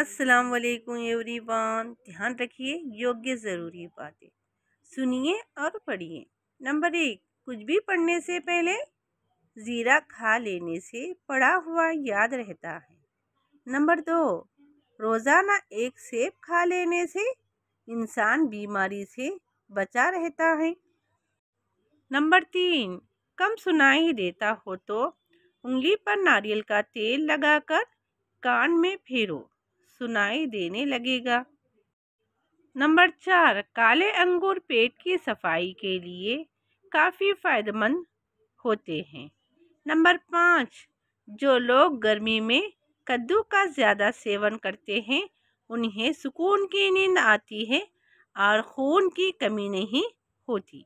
अस्सलाम वालेकुम एवरीवन ध्यान रखिए योग्य ज़रूरी बातें सुनिए और पढ़िए नंबर एक कुछ भी पढ़ने से पहले ज़ीरा खा लेने से पढ़ा हुआ याद रहता है नंबर दो रोज़ाना एक सेब खा लेने से इंसान बीमारी से बचा रहता है नंबर तीन कम सुनाई देता हो तो उंगली पर नारियल का तेल लगाकर कान में फेरो सुनाई देने लगेगा नंबर चार काले अंगूर पेट की सफाई के लिए काफ़ी फायदेमंद होते हैं नंबर पाँच जो लोग गर्मी में कद्दू का ज़्यादा सेवन करते हैं उन्हें सुकून की नींद आती है और खून की कमी नहीं होती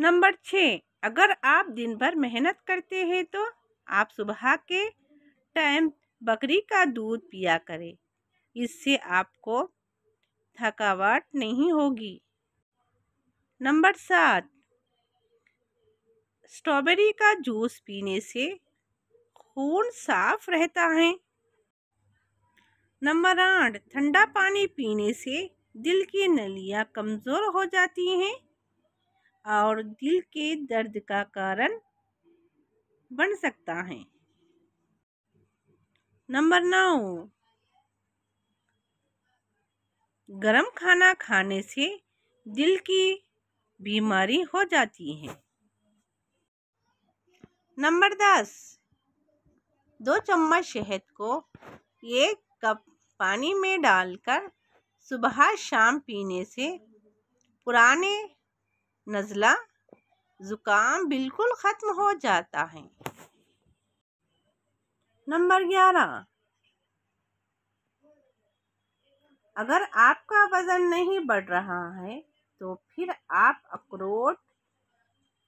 नंबर छः अगर आप दिन भर मेहनत करते हैं तो आप सुबह के टाइम बकरी का दूध पिया करें इससे आपको थकावट नहीं होगी नंबर सात स्ट्रॉबेरी का जूस पीने से खून साफ रहता है नंबर आठ ठंडा पानी पीने से दिल की नलियां कमज़ोर हो जाती हैं और दिल के दर्द का कारण बन सकता है नंबर नौ गरम खाना खाने से दिल की बीमारी हो जाती है नंबर दस दो चम्मच शहद को एक कप पानी में डालकर सुबह शाम पीने से पुराने नज़ला ज़ुकाम बिल्कुल ख़त्म हो जाता है नंबर ग्यारह अगर आपका वजन नहीं बढ़ रहा है तो फिर आप अखरोट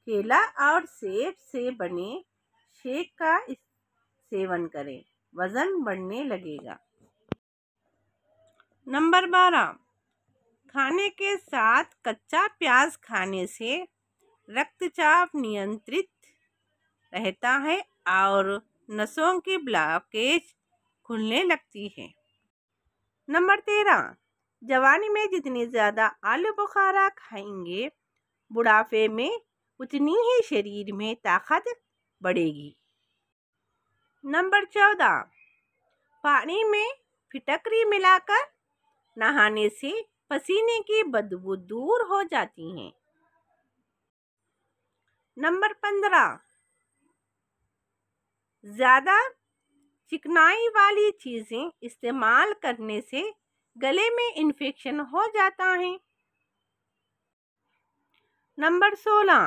केला और सेब से बने शेक का सेवन करें वजन बढ़ने लगेगा नंबर बारह खाने के साथ कच्चा प्याज खाने से रक्तचाप नियंत्रित रहता है और नसों की ब्लॉकेज खुलने लगती है नंबर तेरह जवानी में जितनी ज़्यादा आलू बुखारा खाएंगे बुढ़ापे में उतनी ही शरीर में ताकत बढ़ेगी नंबर चौदह पानी में फिटकरी मिलाकर नहाने से पसीने की बदबू दूर हो जाती है नंबर पंद्रह ज़्यादा चिकनाई वाली चीज़ें इस्तेमाल करने से गले में इन्फेक्शन हो जाता है नंबर सोलह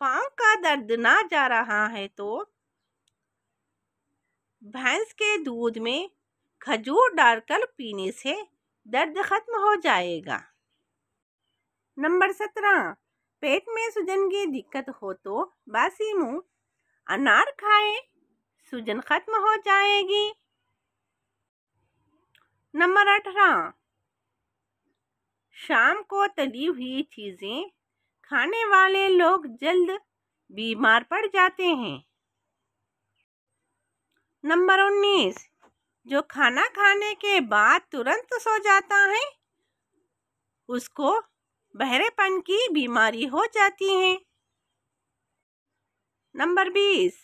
पाँव का दर्द ना जा रहा है तो भैंस के दूध में खजूर डालकर पीने से दर्द खत्म हो जाएगा नंबर सत्रह पेट में सूजन की दिक्कत हो तो बासी मुंह अनार खाएं सूजन खत्म हो जाएगी नंबर अठारह शाम को तली हुई चीज़ें खाने वाले लोग जल्द बीमार पड़ जाते हैं नंबर उन्नीस जो खाना खाने के बाद तुरंत सो जाता है उसको बहरेपन की बीमारी हो जाती है नंबर बीस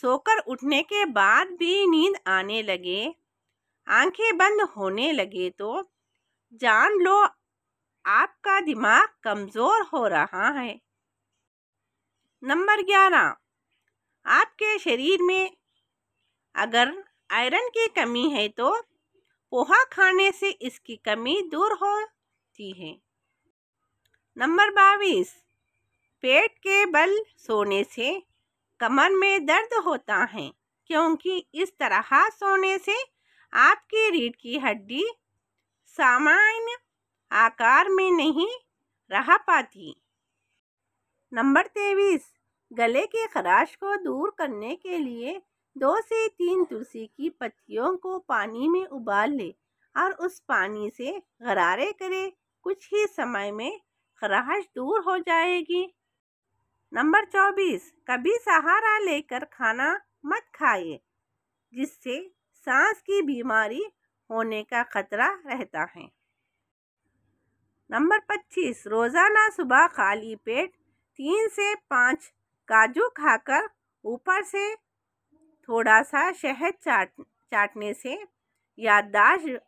सोकर उठने के बाद भी नींद आने लगे आंखें बंद होने लगे तो जान लो आपका दिमाग कमज़ोर हो रहा है नंबर ग्यारह आपके शरीर में अगर आयरन की कमी है तो पोहा खाने से इसकी कमी दूर हो होती हैं नंबर बाईस पेट के बल सोने से कमर में दर्द होता है क्योंकि इस तरह सोने से आपकी रीढ़ की हड्डी सामान्य आकार में नहीं रह पाती नंबर तेईस गले के खराश को दूर करने के लिए दो से तीन तुलसी की पत्तियों को पानी में उबाल ले और उस पानी से गरारे करें कुछ ही समय में खराश दूर हो जाएगी नंबर चौबीस कभी सहारा लेकर खाना मत खाए जिससे सांस की बीमारी होने का खतरा रहता है नंबर पच्चीस रोज़ाना सुबह खाली पेट तीन से पाँच काजू खाकर ऊपर से थोड़ा सा शहद चाट चाटने से याददाश्त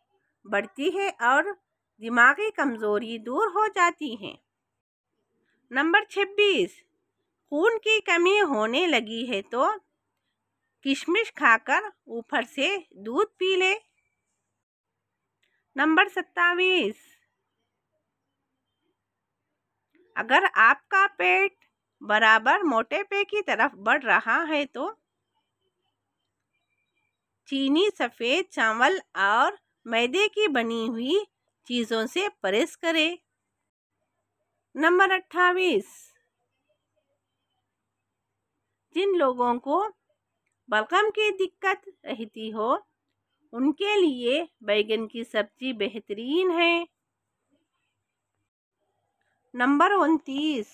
बढ़ती है और दिमागी कमज़ोरी दूर हो जाती है नंबर छब्बीस खून की कमी होने लगी है तो किशमिश खाकर ऊपर से दूध पी लें नंबर सत्तावीस अगर आपका पेट बराबर मोटेपे की तरफ बढ़ रहा है तो चीनी सफ़ेद चावल और मैदे की बनी हुई चीज़ों से परहेज करें नंबर अट्ठाईस जिन लोगों को बलगम की दिक्कत रहती हो उनके लिए बैगन की सब्जी बेहतरीन है नंबर उनतीस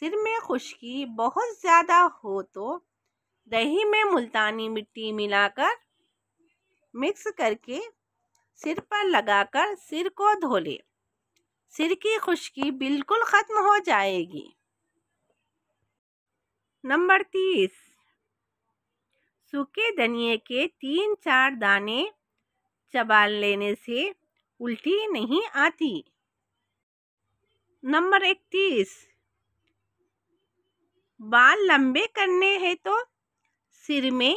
सिर में खुश्की बहुत ज़्यादा हो तो दही में मुल्तानी मिट्टी मिलाकर मिक्स करके सिर पर लगाकर सिर को धो ले सिर की खुश्की बिल्कुल ख़त्म हो जाएगी नंबर तीस सूखे धनिए के तीन चार दाने चबा लेने से उल्टी नहीं आती नंबर इकतीस बाल लंबे करने हैं तो सिर में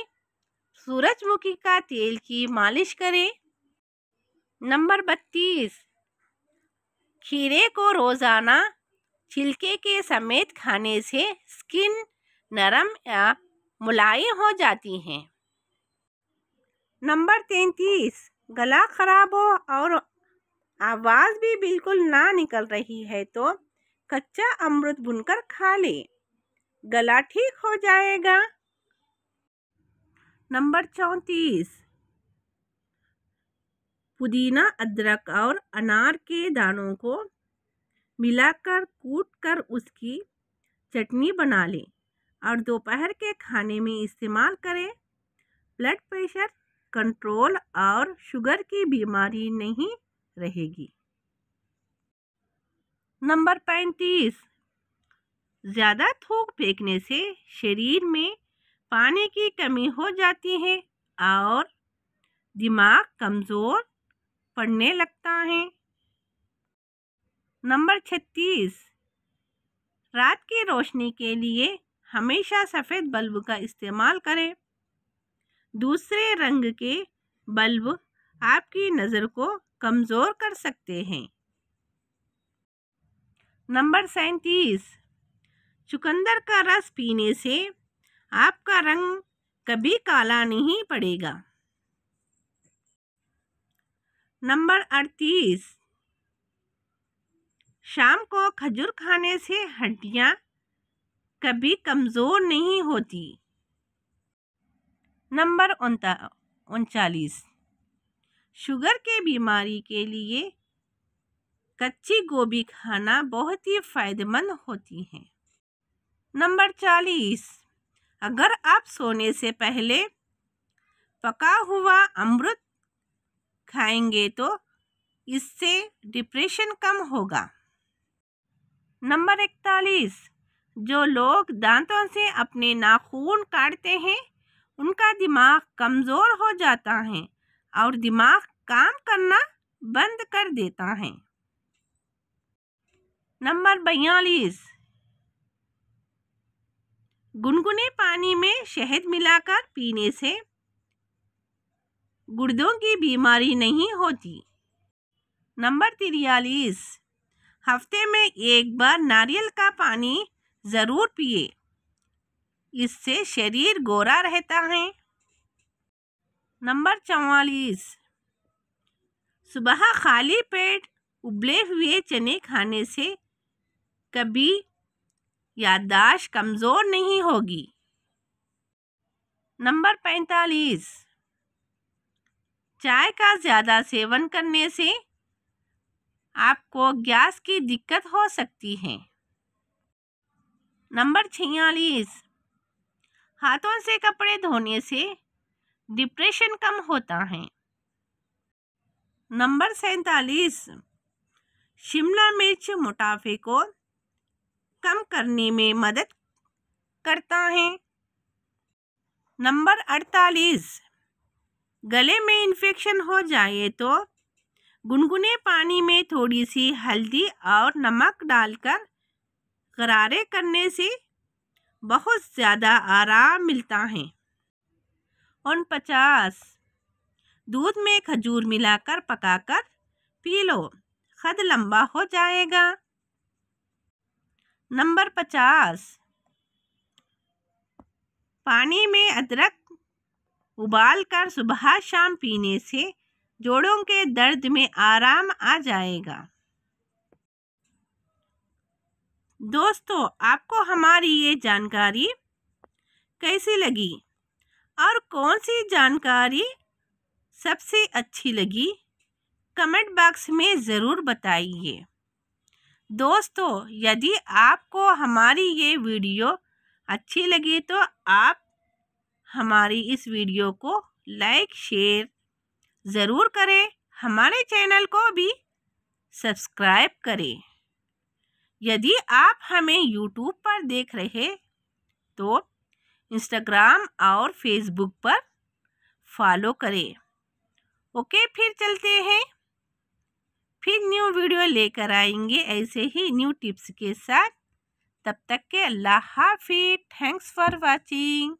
सूरजमुखी का तेल की मालिश करें नंबर बत्तीस खीरे को रोज़ाना छिलके के समेत खाने से स्किन नरम या मुलायम हो जाती हैं नंबर तैंतीस गला ख़राब हो और आवाज़ भी बिल्कुल ना निकल रही है तो कच्चा अमृत भुनकर खा ले गला ठीक हो जाएगा नंबर चौंतीस पुदीना अदरक और अनार के दानों को मिलाकर कूट कर उसकी चटनी बना लें और दोपहर के खाने में इस्तेमाल करें ब्लड प्रेशर कंट्रोल और शुगर की बीमारी नहीं रहेगी नंबर पैंतीस ज़्यादा थूक फेंकने से शरीर में पानी की कमी हो जाती है और दिमाग कमज़ोर पढ़ने लगता है नंबर छत्तीस रात की रोशनी के लिए हमेशा सफ़ेद बल्ब का इस्तेमाल करें दूसरे रंग के बल्ब आपकी नज़र को कमज़ोर कर सकते हैं नंबर सैंतीस चुकंदर का रस पीने से आपका रंग कभी काला नहीं पड़ेगा नंबर अड़तीस शाम को खजूर खाने से हड्डियाँ कभी कमज़ोर नहीं होती नंबर उनचालीस शुगर के बीमारी के लिए कच्ची गोभी खाना बहुत ही फ़ायदेमंद होती है नंबर चालीस अगर आप सोने से पहले पका हुआ अमृत खाएंगे तो इससे डिप्रेशन कम होगा नंबर इकतालीस जो लोग दांतों से अपने नाखून काटते हैं उनका दिमाग कमज़ोर हो जाता है और दिमाग काम करना बंद कर देता है नंबर बयालीस गुनगुने पानी में शहद मिलाकर पीने से गुर्दों की बीमारी नहीं होती नंबर तिरयालीस हफ्ते में एक बार नारियल का पानी ज़रूर पिए इससे शरीर गोरा रहता है नंबर चवालीस सुबह खाली पेट उबले हुए चने खाने से कभी याददाश्त कमज़ोर नहीं होगी नंबर पैंतालीस चाय का ज़्यादा सेवन करने से आपको गैस की दिक्कत हो सकती है नंबर छियालीस हाथों से कपड़े धोने से डिप्रेशन कम होता है नंबर सैतालीस शिमला मिर्च मोटापे को कम करने में मदद करता है नंबर अड़तालीस गले में इन्फेक्शन हो जाए तो गुनगुने पानी में थोड़ी सी हल्दी और नमक डालकर गरारे करने से बहुत ज़्यादा आराम मिलता है उन पचास दूध में खजूर मिलाकर पकाकर पी लो खद लंबा हो जाएगा नंबर पचास पानी में अदरक उबाल कर सुबह शाम पीने से जोड़ों के दर्द में आराम आ जाएगा दोस्तों आपको हमारी ये जानकारी कैसी लगी और कौन सी जानकारी सबसे अच्छी लगी कमेंट बॉक्स में ज़रूर बताइए दोस्तों यदि आपको हमारी ये वीडियो अच्छी लगी तो आप हमारी इस वीडियो को लाइक शेयर ज़रूर करें हमारे चैनल को भी सब्सक्राइब करें यदि आप हमें यूट्यूब पर देख रहे तो इंस्टाग्राम और फेसबुक पर फॉलो करें ओके फिर चलते हैं फिर न्यू वीडियो लेकर आएंगे ऐसे ही न्यू टिप्स के साथ तब तक के अल्लाह हाफि थैंक्स फॉर वाचिंग